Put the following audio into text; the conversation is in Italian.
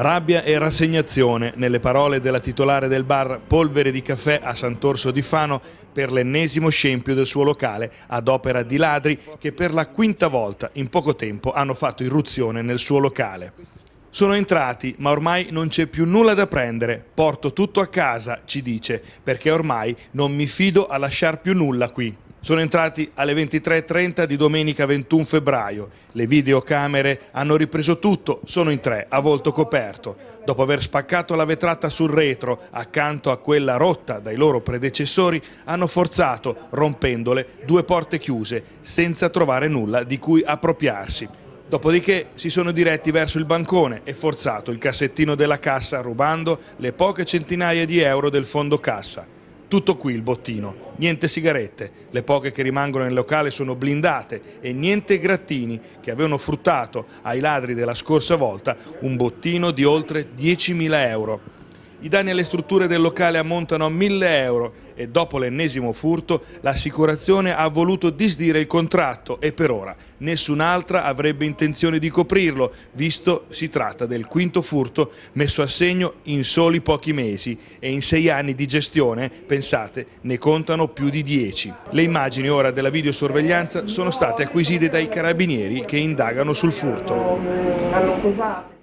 Rabbia e rassegnazione nelle parole della titolare del bar Polvere di Caffè a Sant'Orso di Fano per l'ennesimo scempio del suo locale ad opera di ladri che per la quinta volta in poco tempo hanno fatto irruzione nel suo locale. Sono entrati, ma ormai non c'è più nulla da prendere. Porto tutto a casa, ci dice, perché ormai non mi fido a lasciar più nulla qui. Sono entrati alle 23.30 di domenica 21 febbraio. Le videocamere hanno ripreso tutto, sono in tre, a volto coperto. Dopo aver spaccato la vetrata sul retro, accanto a quella rotta dai loro predecessori, hanno forzato, rompendole, due porte chiuse, senza trovare nulla di cui appropriarsi. Dopodiché si sono diretti verso il bancone e forzato il cassettino della cassa rubando le poche centinaia di euro del fondo cassa. Tutto qui il bottino, niente sigarette, le poche che rimangono nel locale sono blindate e niente grattini che avevano fruttato ai ladri della scorsa volta un bottino di oltre 10.000 euro. I danni alle strutture del locale ammontano a 1.000 euro e dopo l'ennesimo furto l'assicurazione ha voluto disdire il contratto e per ora nessun'altra avrebbe intenzione di coprirlo, visto si tratta del quinto furto messo a segno in soli pochi mesi e in sei anni di gestione, pensate, ne contano più di dieci. Le immagini ora della videosorveglianza sono state acquisite dai carabinieri che indagano sul furto. Hanno esatto.